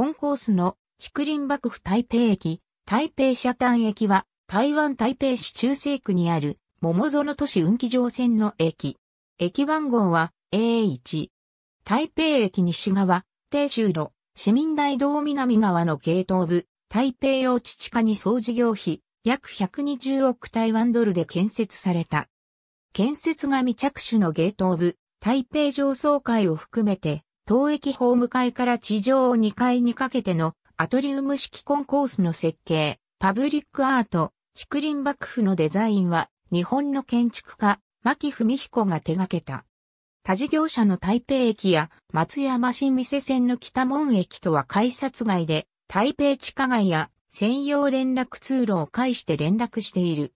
コンコースの竹林幕府台北駅、台北社丹駅は台湾台北市中西区にある桃園都市運気乗線の駅。駅番号は A1。台北駅西側、低州路、市民大道南側のゲートブ、台北用地地下に総事業費、約120億台湾ドルで建設された。建設が未着手のゲートオブ、台北上層階を含めて、東駅ホーム階から地上2階にかけてのアトリウム式コンコースの設計、パブリックアート、竹林幕府のデザインは日本の建築家、牧文彦が手掛けた。他事業者の台北駅や松山新店線の北門駅とは改札外で、台北地下街や専用連絡通路を介して連絡している。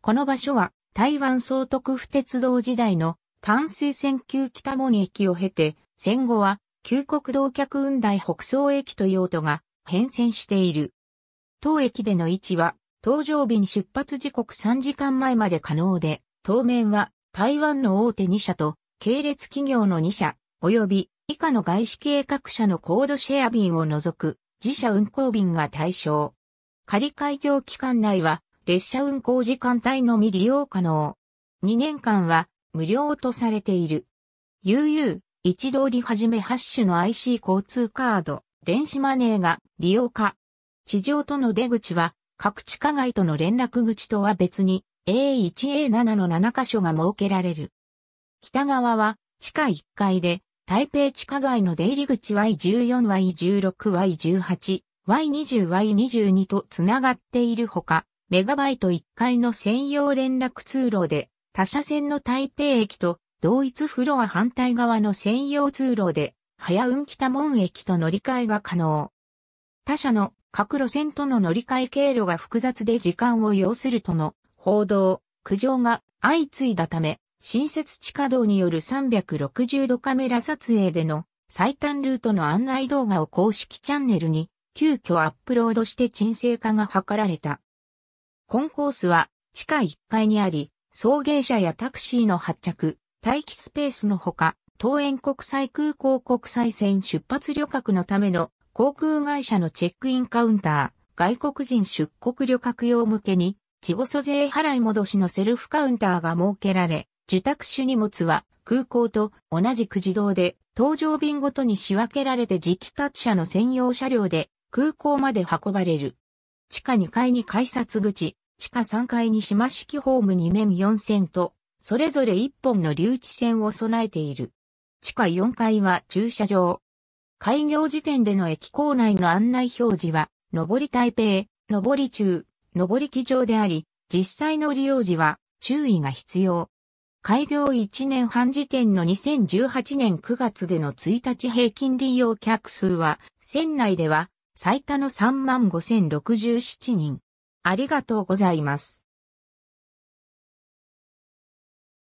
この場所は台湾総督府鉄道時代の淡水線級北門駅を経て戦後は、旧国道客運大北総駅と用途が変遷している。当駅での位置は、搭乗日に出発時刻3時間前まで可能で、当面は台湾の大手2社と系列企業の2社、及び以下の外資系各社のコードシェア便を除く自社運行便が対象。仮開業期間内は列車運行時間帯のみ利用可能。2年間は無料とされている。UU、一通りはじめ8種の IC 交通カード、電子マネーが利用化。地上との出口は、各地下街との連絡口とは別に、A1A7 の7箇所が設けられる。北側は、地下1階で、台北地下街の出入り口 Y14、Y16、Y18、Y20、Y22 とつながっているほか、メガバイト1階の専用連絡通路で、他社線の台北駅と同一フロア反対側の専用通路で、早運北門駅と乗り換えが可能。他社の各路線との乗り換え経路が複雑で時間を要するとの報道、苦情が相次いだため、新設地下道による360度カメラ撮影での最短ルートの案内動画を公式チャンネルに急遽アップロードして沈静化が図られた。コンコースは地下1階にあり、送迎車やタクシーの発着、待機スペースのほか、東園国際空港国際線出発旅客のための航空会社のチェックインカウンター、外国人出国旅客用向けに、地方租税払い戻しのセルフカウンターが設けられ、受託種荷物は空港と同じく自動で、搭乗便ごとに仕分けられて磁気達車の専用車両で空港まで運ばれる。地下2階に改札口、地下3階に島式ホーム2面4線とそれぞれ一本の留置線を備えている。地下4階は駐車場。開業時点での駅構内の案内表示は、上り台北、上り中、上り機場であり、実際の利用時は注意が必要。開業1年半時点の2018年9月での1日平均利用客数は、船内では最多の35,067人。ありがとうございます。